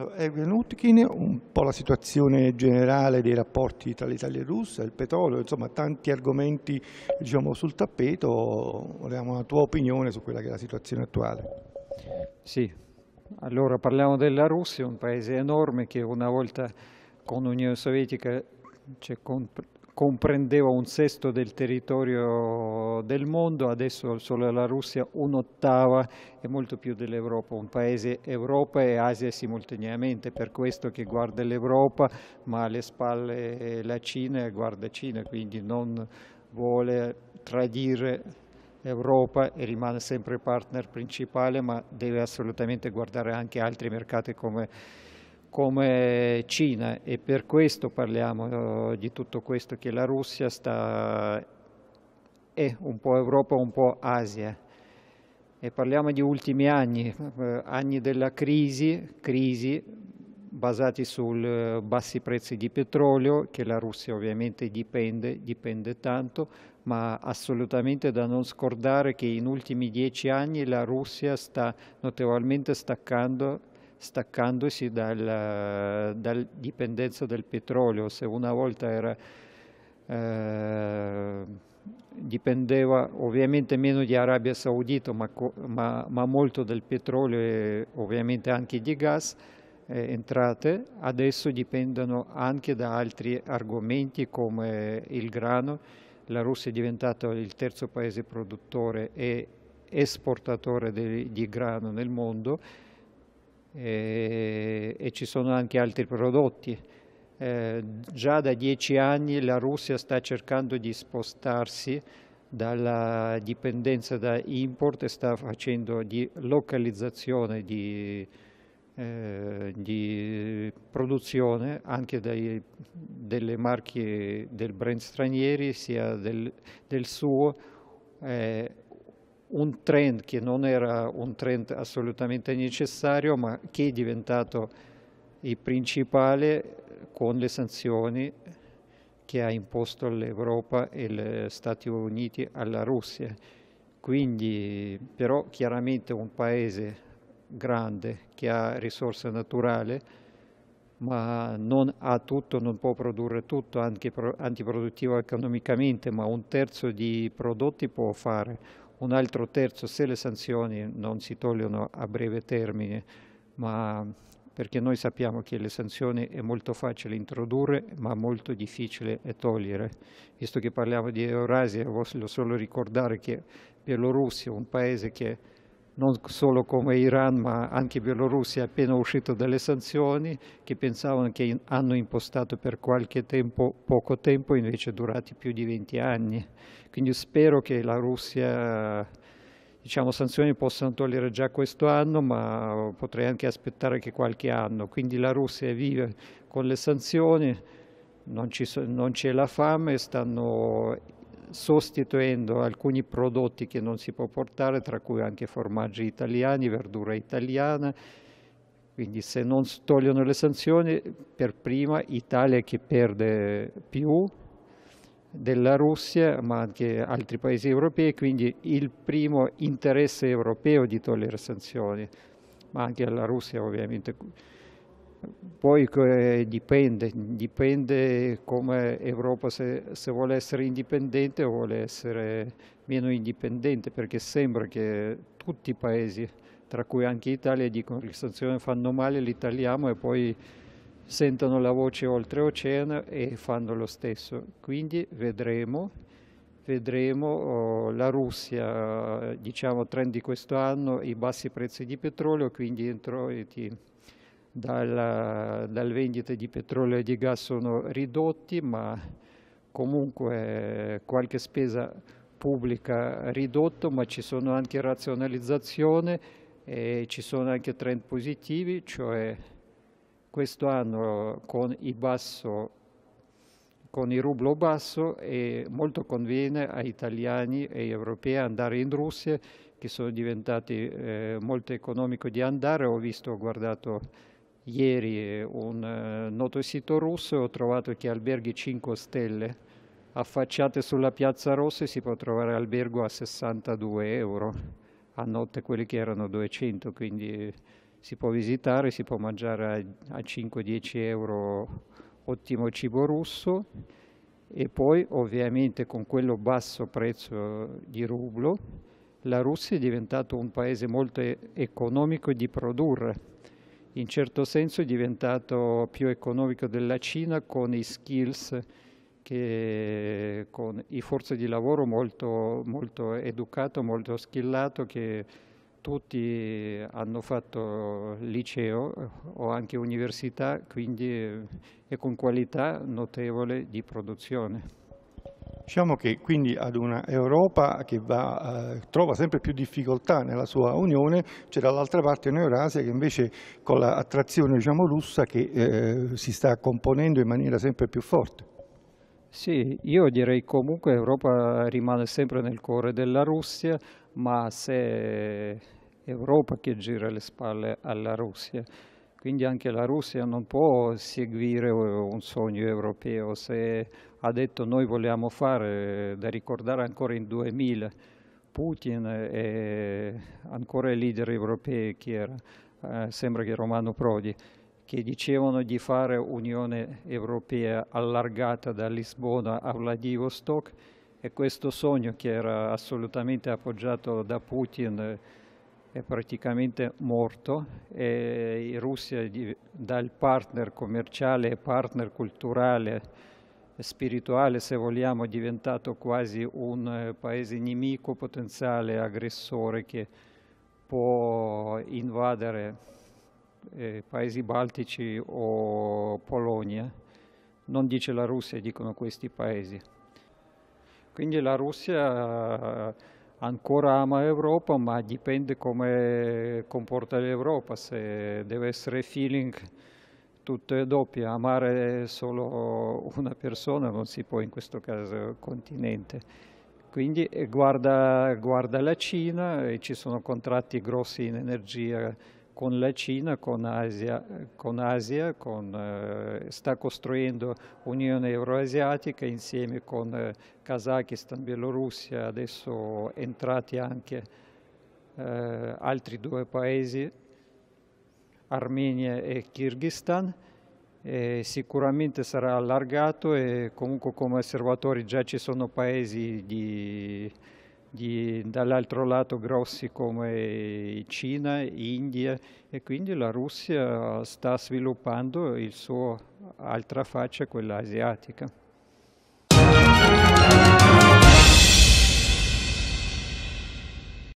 Allora, Erwin Utkin, un po' la situazione generale dei rapporti tra l'Italia e la Russia, il petrolio, insomma tanti argomenti diciamo, sul tappeto, volevamo una tua opinione su quella che è la situazione attuale. Sì, allora parliamo della Russia, un paese enorme che una volta con l'Unione Sovietica, c'è cioè, con comprendeva un sesto del territorio del mondo, adesso solo la Russia un'ottava e molto più dell'Europa, un paese Europa e Asia simultaneamente, per questo che guarda l'Europa ma alle spalle eh, la Cina e guarda Cina, quindi non vuole tradire Europa e rimane sempre partner principale ma deve assolutamente guardare anche altri mercati come come Cina e per questo parliamo eh, di tutto questo che la Russia sta è un po' Europa, un po' Asia. E parliamo di ultimi anni, eh, anni della crisi, crisi basati sui eh, bassi prezzi di petrolio, che la Russia ovviamente dipende, dipende tanto, ma assolutamente da non scordare che in ultimi dieci anni la Russia sta notevolmente staccando staccandosi dalla dal dipendenza del petrolio. Se una volta era, eh, dipendeva ovviamente meno di Arabia Saudita, ma, ma, ma, molto del petrolio e ovviamente anche di gas, eh, entrate, adesso dipendono anche da altri argomenti come il grano. La Russia è diventata il terzo paese produttore e esportatore di, di grano nel mondo, e, eh, e ci sono anche altri prodotti. Eh, già da dieci anni la Russia sta cercando di spostarsi dalla dipendenza da import e sta facendo di localizzazione di, eh, di produzione anche dai, delle marche del brand stranieri sia del, del suo eh, un trend che non era un trend assolutamente necessario ma che è diventato il principale con le sanzioni che ha imposto l'Europa e gli Stati Uniti alla Russia. Quindi però chiaramente un paese grande che ha risorse naturali ma non ha tutto, non può produrre tutto, anche antiproduttivo economicamente, ma un terzo di prodotti può fare, un altro terzo se le sanzioni non si togliono a breve termine, ma perché noi sappiamo che le sanzioni è molto facile introdurre ma molto difficile togliere. Visto che parliamo di Eurasia, voglio solo ricordare che Bielorussia è un paese che non solo come Iran ma anche Bielorussia appena uscito dalle sanzioni che pensavano che hanno impostato per qualche tempo, poco tempo, invece durati più di 20 anni. Quindi spero che la Russia diciamo, sanzioni possano togliere già questo anno, ma potrei anche aspettare che qualche anno. Quindi la Russia vive con le sanzioni, non, ci, non c'è la fame, stanno sostituendo alcuni prodotti che non si può portare, tra cui anche formaggi italiani, verdura italiana. Quindi se non togliono le sanzioni, per prima Italia che perde più della Russia, ma anche altri paesi europei, quindi il primo interesse europeo di togliere sanzioni, ma anche alla Russia ovviamente poi eh, dipende, dipende come Europa se, se, vuole essere indipendente o vuole essere meno indipendente, perché sembra che tutti i paesi, tra cui anche l'Italia, dicono che le sanzioni fanno male, l'italiano e poi sentono la voce oltreoceano e fanno lo stesso. Quindi vedremo, vedremo oh, la Russia, diciamo trend di questo anno, i bassi prezzi di petrolio, quindi entro... E ti, dal, dal vendite di petrolio e di gas sono ridotti, ma comunque qualche spesa pubblica ridotto, ma ci sono anche razionalizzazioni e ci sono anche trend positivi, cioè questo anno con, basso, con il rublo basso molto conviene agli italiani e agli europei andare in Russia che sono diventati eh, molto economico di andare, ho visto, ho guardato Ieri eh, un eh, noto sito russo ho trovato che alberghi 5 stelle affacciate sulla Piazza Rossa si può trovare albergo a 62 euro, a notte quelli che erano 200, quindi si può visitare, si può mangiare a 5-10 euro ottimo cibo russo e poi ovviamente con quello basso prezzo di rublo la Russia è diventata un paese molto economico di produrre in certo senso è diventato più economico della Cina con i skills che con i forze di lavoro molto, molto educato, molto skillato che tutti hanno fatto liceo o anche università, quindi è con qualità notevole di produzione. Diciamo che quindi ad un'Europa che va, eh, trova sempre più difficoltà nella sua unione, c'è dall'altra parte un'Eurasia che invece con l'attrazione diciamo, russa che eh, si sta componendo in maniera sempre più forte. Sì, io direi comunque Europa rimane sempre nel cuore della Russia, ma se è Europa che gira le spalle alla Russia, quindi anche la Russia non può seguire un sogno europeo se ha detto noi vogliamo fare, eh, da ricordare ancora in 2000, Putin e ancora i leader europei che era, eh, sembra che Romano Prodi, che dicevano di fare Unione Europea allargata da Lisbona a Vladivostok e questo sogno che era assolutamente appoggiato da Putin eh, è praticamente morto e Russia dal partner commerciale e partner culturale spirituale, se vogliamo, è diventato quasi un eh, paese nemico, potenziale aggressore che può invadere eh, paesi baltici o Polonia. Non dice la Russia, dicono questi paesi. Quindi la Russia eh, ancora ama l'Europa, ma dipende come comporta l'Europa, se deve essere feeling tutte doppie, amare solo una persona non si può in questo caso continente. Quindi eh, guarda, guarda la Cina, ci sono contratti grossi in energia con la Cina, con Asia, con Asia con, eh, sta costruendo Unione Euroasiatica insieme con eh, Kazakistan, Bielorussia, adesso entrati anche eh, altri due paesi Armenia e Kyrgyzstan. E sicuramente sarà allargato e comunque come osservatori già ci sono paesi di, di, dall'altro lato grossi come Cina, India e quindi la Russia sta sviluppando il suo altra faccia, quella asiatica.